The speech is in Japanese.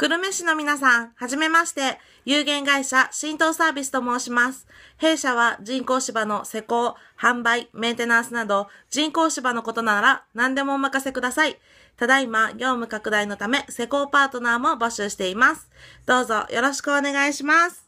久留米市の皆さん、はじめまして。有限会社浸透サービスと申します。弊社は人工芝の施工、販売、メンテナンスなど、人工芝のことなら何でもお任せください。ただいま、業務拡大のため、施工パートナーも募集しています。どうぞよろしくお願いします。